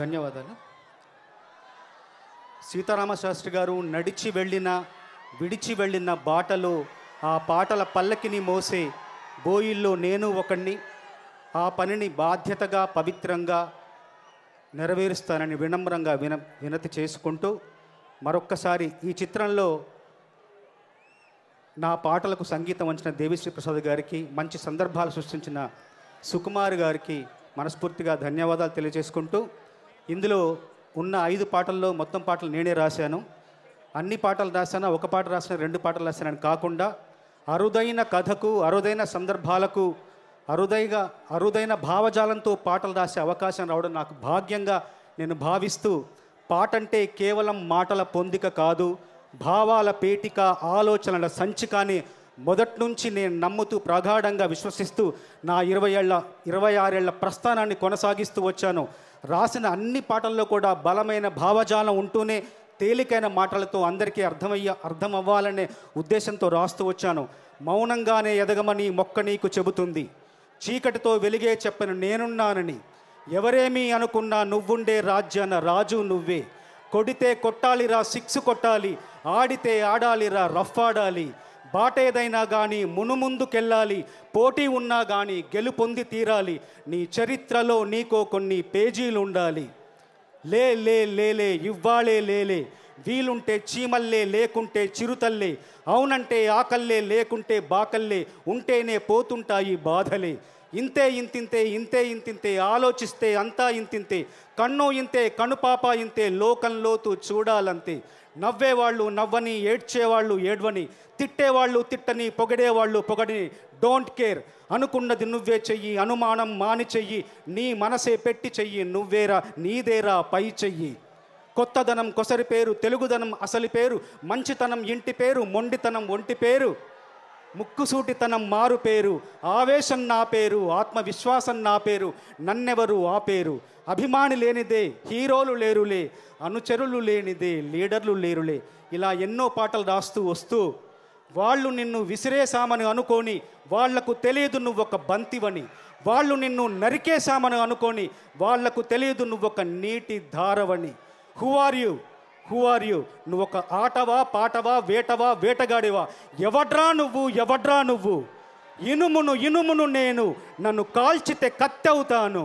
ధన్యవాదాలు సీతారామశాస్త్రి గారు నడిచి వెళ్ళిన విడిచి వెళ్ళిన బాటలో ఆ పాటల పల్లకిని మోసే బోయిల్లో నేను ఒకణ్ణి ఆ పనిని బాధ్యతగా పవిత్రంగా నెరవేరుస్తానని వినమ్రంగా విన వినతి చేసుకుంటూ మరొక్కసారి ఈ చిత్రంలో నా పాటలకు సంగీతం వంచిన దేవిశ్రీ ప్రసాద్ గారికి మంచి సందర్భాలు సృష్టించిన సుకుమార్ గారికి మనస్ఫూర్తిగా ధన్యవాదాలు తెలియజేసుకుంటూ ఇందులో ఉన్న ఐదు పాటల్లో మొత్తం పాటలు నేనే రాశాను అన్ని పాటలు రాశాను ఒక పాట రాసిన రెండు పాటలు రాశానని కాకుండా అరుదైన కథకు అరుదైన సందర్భాలకు అరుదైగా అరుదైన భావజాలంతో పాటలు రాసే అవకాశం రావడం నాకు భాగ్యంగా నేను భావిస్తూ పాట అంటే కేవలం మాటల పొందిక కాదు భావాల పేటిక ఆలోచనల సంచిక అని మొదటి నుంచి నేను నమ్ముతూ ప్రగాఢంగా విశ్వసిస్తూ నా ఇరవై ఏళ్ళ ఇరవై ఆరేళ్ల ప్రస్థానాన్ని కొనసాగిస్తూ వచ్చాను రాసిన అన్ని పాటల్లో కూడా బలమైన భావజాలం ఉంటూనే తేలికైన మాటలతో అందరికీ అర్థమయ్యే అర్థం అవ్వాలనే ఉద్దేశంతో రాస్తూ వచ్చాను మౌనంగానే ఎదగమని మొక్క నీకు చెబుతుంది చీకటితో వెలిగే చెప్పను నేనున్నానని ఎవరేమీ అనుకున్నా నువ్వుండే రాజ్యాన రాజు నువ్వే కొడితే కొట్టాలిరా సిక్స్ కొట్టాలి ఆడితే ఆడాలిరా రఫ్ ఆడాలి బాట ఏదైనా కానీ మునుముందుకెళ్ళాలి పోటీ ఉన్నా కానీ గెలుపొంది తీరాలి నీ చరిత్రలో నీకో కొన్ని పేజీలు ఉండాలి లే లే లేలే ఇవ్వాలే లేలే వీలుంటే చీమల్లే లేకుంటే చిరుతల్లే అవునంటే ఆకల్లే లేకుంటే బాకల్లే ఉంటేనే పోతుంటాయి బాధలే ఇంతే ఇంతింతే ఇంతే ఇంతింతే ఆలోచిస్తే అంతా ఇంతింతే కన్ను ఇంతే కనుపాప ఇంతే లోకంలోతు చూడాలంతే నవ్వేవాళ్ళు నవ్వని ఏడ్చేవాళ్ళు ఏడ్వని తిట్టేవాళ్ళు తిట్టని పొగిడేవాళ్ళు పొగడిని డోంట్ కేర్ అనుకున్నది నువ్వే చెయ్యి అనుమానం మాని చెయ్యి నీ మనసే పెట్టి చెయ్యి నువ్వేరా నీదేరా పై చెయ్యి కొత్తదనం కొసరి పేరు తెలుగుదనం అసలి పేరు మంచితనం ఇంటి పేరు మొండితనం ఒంటి పేరు ముక్కుసూటితనం మారు పేరు ఆవేశం నా పేరు ఆత్మవిశ్వాసం నా పేరు నన్నెవరు ఆ పేరు అభిమాని లేనిదే హీరోలు లేరులే అనుచరులు లేనిదే లీడర్లు లేరులే ఇలా ఎన్నో పాటలు రాస్తూ వస్తూ వాళ్ళు నిన్ను విసిరేశామని అనుకొని వాళ్లకు తెలియదు నువ్వు ఒక బంతివని వాళ్ళు నిన్ను నరికేశామని అనుకొని వాళ్లకు తెలియదు నువ్వు ఒక నీటి ధారవని who are you who are you నువ్వు ఒక ఆటవా పాటవా వేటవా వేటగాడివా ఎవడ్రా నువ్వు ఎవడ్రా నువ్వు ఇనుమును ఇనుమును నేను నన్ను కాల్చితే కత్తెవుతాను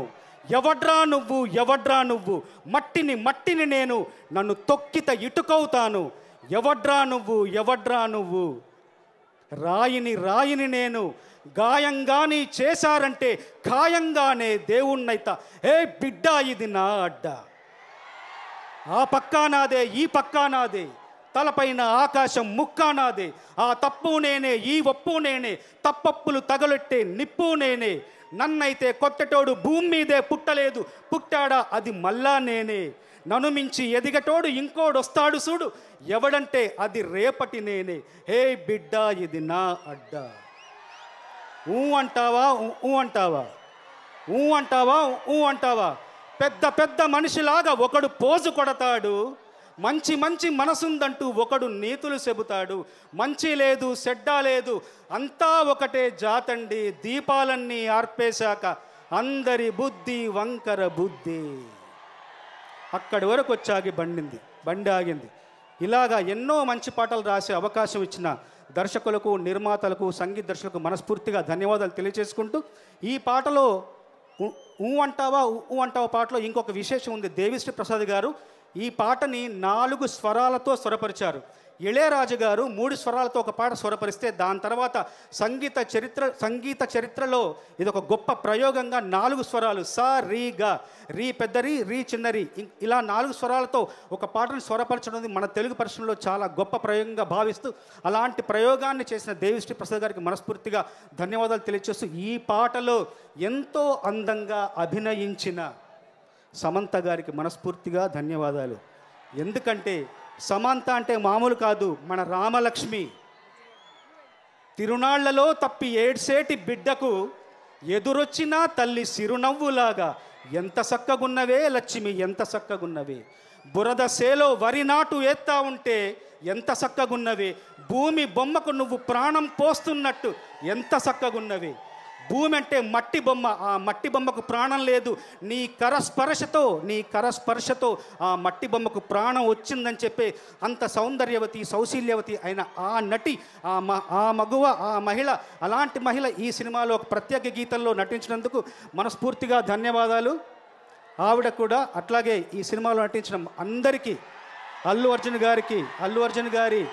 ఎవడ్రా నువ్వు ఎవడ్రా నువ్వు మట్టిని మట్టిని నేను నన్ను తొక్కిత ఇటుకవుతాను ఎవడ్రా నువ్వు ఎవడ్రా నువ్వు రాయిని రాయిని నేను గాయంగాని చేశారంటే ఖాయంగానే దేవుణ్ణైతా ఏ బిడ్డ ఇది నా అడ్డా ఆ పక్కా నాదే ఈ పక్కా నాదే తలపైన ఆకాశం ముక్కా నాదే ఆ తప్పు నేనే ఈ ఒప్పు నేనే తప్పప్పులు తగలెట్టే నిప్పు నేనే నన్నైతే కొట్టటోడు భూమి మీదే పుట్టలేదు పుట్టాడా అది మళ్ళా నేనే నను మించి ఎదిగటోడు ఇంకోడొస్తాడు చూడు ఎవడంటే అది రేపటి నేనే హే బిడ్డ ఇది నా అడ్డ ఊ అంటావా ఊ అంటావా ఊ అంటావా ఊ అంటావా పెద్ద పెద్ద మనిషిలాగా ఒకడు పోజు కొడతాడు మంచి మంచి మనసుందంటూ ఒకడు నీతులు చెబుతాడు మంచి లేదు సెడ్డా లేదు అంతా ఒకటే జాతండి దీపాలన్నీ ఆర్పేశాక అందరి బుద్ధి వంకర బుద్ధి అక్కడి వరకు వచ్చాగి బండింది బండి ఆగింది ఇలాగా ఎన్నో మంచి పాటలు రాసే అవకాశం ఇచ్చిన దర్శకులకు నిర్మాతలకు సంగీత దర్శకులకు మనస్ఫూర్తిగా ధన్యవాదాలు తెలియజేసుకుంటూ ఈ పాటలో ఊ అంటావా ఊ అంటావా పాటలో ఇంకొక విశేషం ఉంది దేవిశ్రీ ప్రసాద్ గారు ఈ పాటని నాలుగు స్వరాలతో స్వరపరిచారు ఇళయరాజు గారు మూడు స్వరాలతో ఒక పాట స్వరపరిస్తే దాని తర్వాత సంగీత చరిత్ర సంగీత చరిత్రలో ఇది ఒక గొప్ప ప్రయోగంగా నాలుగు స్వరాలు స రీ గ రీ పెద్దరి రీ చిన్నరి ఇలా నాలుగు స్వరాలతో ఒక పాటను స్వరపరచడం మన తెలుగు పరిశ్రమలో చాలా గొప్ప ప్రయోగంగా భావిస్తూ అలాంటి ప్రయోగాన్ని చేసిన దేవిశ్రీ ప్రసాద్ గారికి మనస్ఫూర్తిగా ధన్యవాదాలు తెలియజేస్తూ ఈ పాటలో ఎంతో అందంగా అభినయించిన సమంత గారికి మనస్ఫూర్తిగా ధన్యవాదాలు ఎందుకంటే సమంత అంటే మామూలు కాదు మన రామలక్ష్మి తిరునాళ్లలో తప్పి ఏడ్సేటి బిడ్డకు ఎదురొచ్చినా తల్లి సిరునవ్వులాగా ఎంత సక్కగున్నవే లక్ష్మి ఎంత సక్కగున్నవే బురద సేలో వరి నాటు ఏత్తా ఉంటే ఎంత సక్కగున్నవే భూమి బొమ్మకు నువ్వు ప్రాణం పోస్తున్నట్టు ఎంత సక్కగున్నవే భూమి అంటే మట్టి బొమ్మ ఆ మట్టి బొమ్మకు ప్రాణం లేదు నీ కరస్పర్శతో నీ కరస్పర్శతో ఆ మట్టి బొమ్మకు ప్రాణం వచ్చిందని చెప్పి అంత సౌందర్యవతి సౌశీల్యవతి అయిన ఆ నటి ఆ మ ఆ మగువ ఆ మహిళ అలాంటి మహిళ ఈ సినిమాలో ఒక ప్రత్యేక గీతంలో నటించినందుకు మనస్ఫూర్తిగా ధన్యవాదాలు ఆవిడ కూడా అట్లాగే ఈ సినిమాలో నటించిన అందరికీ అల్లు అర్జున్ గారికి అల్లు అర్జున్ గారి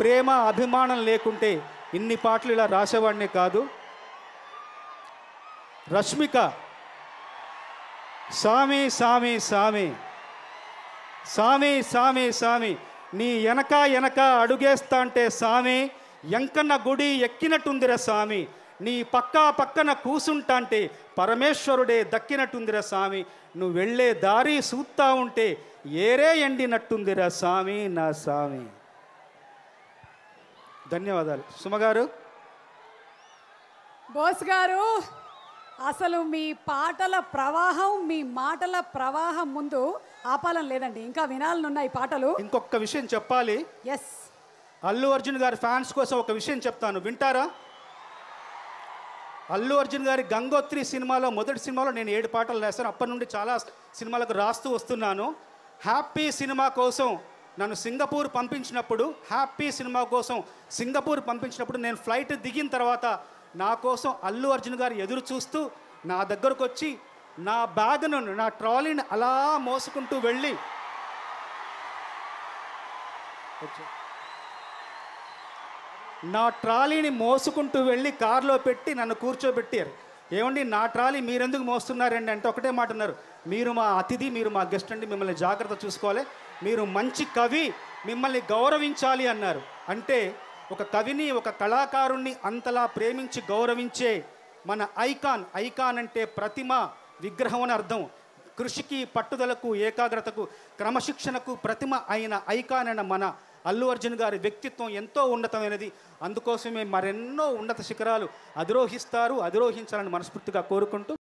ప్రేమ అభిమానం లేకుంటే ఇన్ని పాటలు ఇలా రాసేవాడినే కాదు రష్మిక సామి సామి సామి సామి సామి సామి నీ వెనక వెనక అడుగేస్తా అంటే సామి ఎంకన్న గుడి ఎక్కినట్టుందిరా సామి నీ పక్కా పక్కన కూసుంటా అంటే పరమేశ్వరుడే దక్కినట్టుందిరా సామి నువ్వు వెళ్ళే దారి సూత్తా ఉంటే ఏరే ఎండినట్టుందిరా సామి నా సామి ధన్యవాదాలు సుమగారు బోస్ గారు అసలు మీ పాటల ప్రవాహం మీ మాటల ప్రవాహం ముందు ఆపాలం లేదండి ఇంకా ఉన్నాయి పాటలు ఇంకొక విషయం చెప్పాలి ఎస్ అల్లు అర్జున్ గారి ఫ్యాన్స్ కోసం ఒక విషయం చెప్తాను వింటారా అల్లు అర్జున్ గారి గంగోత్రి సినిమాలో మొదటి సినిమాలో నేను ఏడు పాటలు రాశాను అప్పటి నుండి చాలా సినిమాలకు రాస్తూ వస్తున్నాను హ్యాపీ సినిమా కోసం నన్ను సింగపూర్ పంపించినప్పుడు హ్యాపీ సినిమా కోసం సింగపూర్ పంపించినప్పుడు నేను ఫ్లైట్ దిగిన తర్వాత నా కోసం అల్లు అర్జున్ గారు ఎదురు చూస్తూ నా దగ్గరకు వచ్చి నా బ్యాగ్ను నా ట్రాలీని అలా మోసుకుంటూ వెళ్ళి నా ట్రాలీని మోసుకుంటూ వెళ్ళి కారులో పెట్టి నన్ను కూర్చోబెట్టారు ఏమండి నా ట్రాలీ మీరెందుకు మోస్తున్నారండి అంటే ఒకటే మాట ఉన్నారు మీరు మా అతిథి మీరు మా గెస్ట్ అండి మిమ్మల్ని జాగ్రత్త చూసుకోవాలి మీరు మంచి కవి మిమ్మల్ని గౌరవించాలి అన్నారు అంటే ఒక కవిని ఒక కళాకారుణ్ణి అంతలా ప్రేమించి గౌరవించే మన ఐకాన్ ఐకాన్ అంటే ప్రతిమ విగ్రహం అని అర్థం కృషికి పట్టుదలకు ఏకాగ్రతకు క్రమశిక్షణకు ప్రతిమ అయిన ఐకాన్ అన్న మన అల్లు అర్జున్ గారి వ్యక్తిత్వం ఎంతో ఉన్నతమైనది అందుకోసమే మరెన్నో ఉన్నత శిఖరాలు అధిరోహిస్తారు అధిరోహించాలని మనస్ఫూర్తిగా కోరుకుంటూ